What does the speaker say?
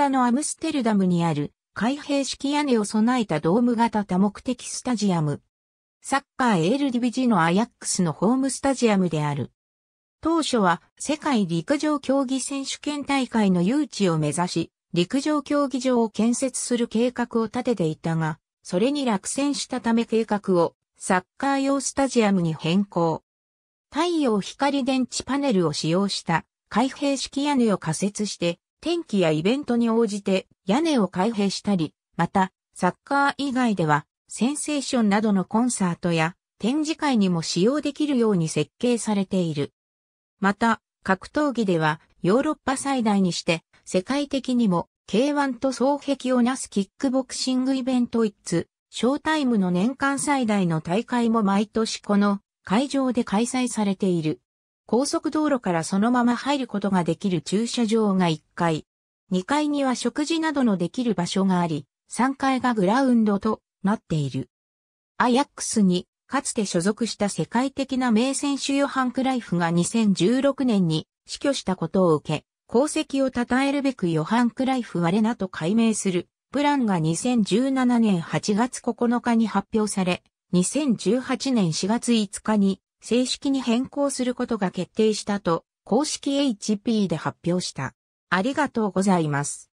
ダのアムステルダムにある開閉式屋根を備えたドーム型多目的スタジアム。サッカーエールディビジのアヤックスのホームスタジアムである。当初は世界陸上競技選手権大会の誘致を目指し、陸上競技場を建設する計画を立てていたが、それに落選したため計画をサッカー用スタジアムに変更。太陽光電池パネルを使用した開閉式屋根を仮設して天気やイベントに応じて屋根を開閉したり、また、サッカー以外では、センセーションなどのコンサートや展示会にも使用できるように設計されている。また、格闘技ではヨーロッパ最大にして世界的にも K1 と双壁をなすキックボクシングイベントイッツ、ショータイムの年間最大の大会も毎年この会場で開催されている。高速道路からそのまま入ることができる駐車場が1階。2階には食事などのできる場所があり、3階がグラウンドとなっている。アヤックスに、かつて所属した世界的な名選手ヨハン・クライフが2016年に死去したことを受け、功績を称えるべくヨハン・クライフ・我なと改名するプランが2017年8月9日に発表され、2018年4月5日に正式に変更することが決定したと公式 HP で発表した。ありがとうございます。